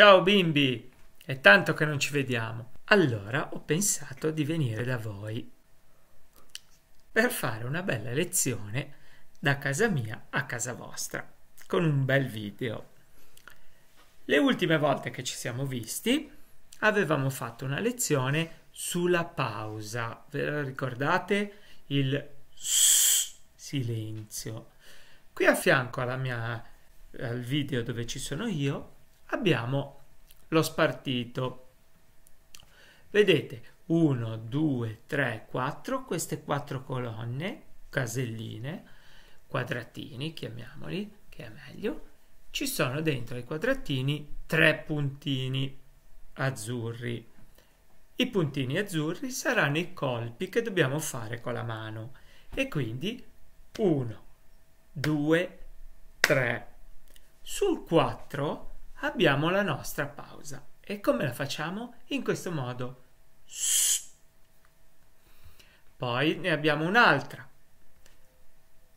Ciao bimbi, è tanto che non ci vediamo. Allora ho pensato di venire da voi per fare una bella lezione da casa mia a casa vostra con un bel video. Le ultime volte che ci siamo visti avevamo fatto una lezione sulla pausa. Ve lo ricordate? Il silenzio. Qui a fianco mia, al video dove ci sono io abbiamo lo spartito. Vedete, 1, 2, 3, 4, queste quattro colonne, caselline, quadratini, chiamiamoli, che è meglio, ci sono dentro ai quadratini tre puntini azzurri. I puntini azzurri saranno i colpi che dobbiamo fare con la mano e quindi 1, 2, 3. Sul 4 abbiamo la nostra pausa. E come la facciamo? In questo modo. Poi ne abbiamo un'altra.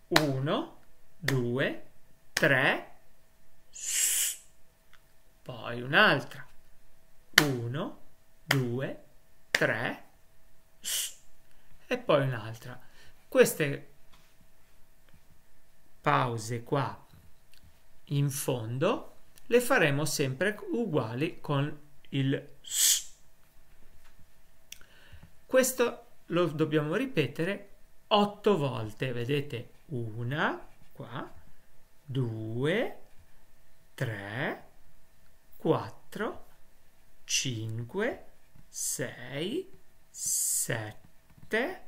1, 2, 3, poi un'altra. 1, 2, 3, e poi un'altra. Queste pause qua in fondo le faremo sempre uguali con il s. Questo lo dobbiamo ripetere otto volte, vedete? Una, qua, due, tre, quattro, cinque, sei, sette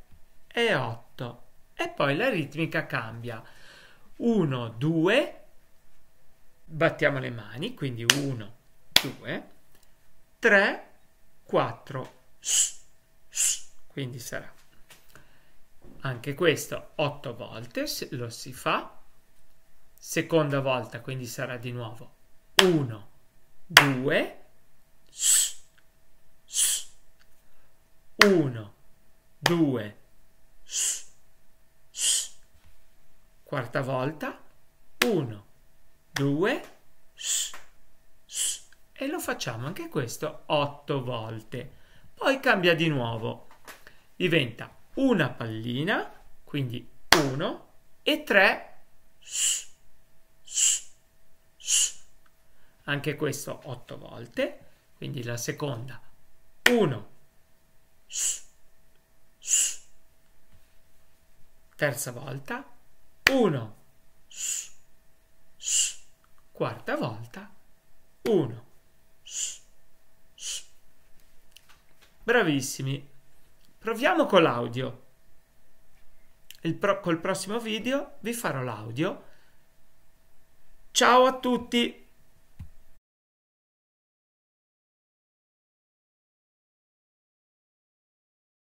e otto. E poi la ritmica cambia. Uno, due, battiamo le mani, quindi 1, 2, 3, 4, quindi sarà anche questo 8 volte, lo si fa, seconda volta, quindi sarà di nuovo 1, 2, 1, 2, quarta volta, 1, 2, s, s, e lo facciamo anche questo otto volte. Poi cambia di nuovo, diventa una pallina, quindi 1 e 3, s, s, s. Anche questo otto volte, quindi la seconda 1, s, s. Terza volta 1, quarta volta, 1. Bravissimi. Proviamo con l'audio. Pro col prossimo video vi farò l'audio. Ciao a tutti!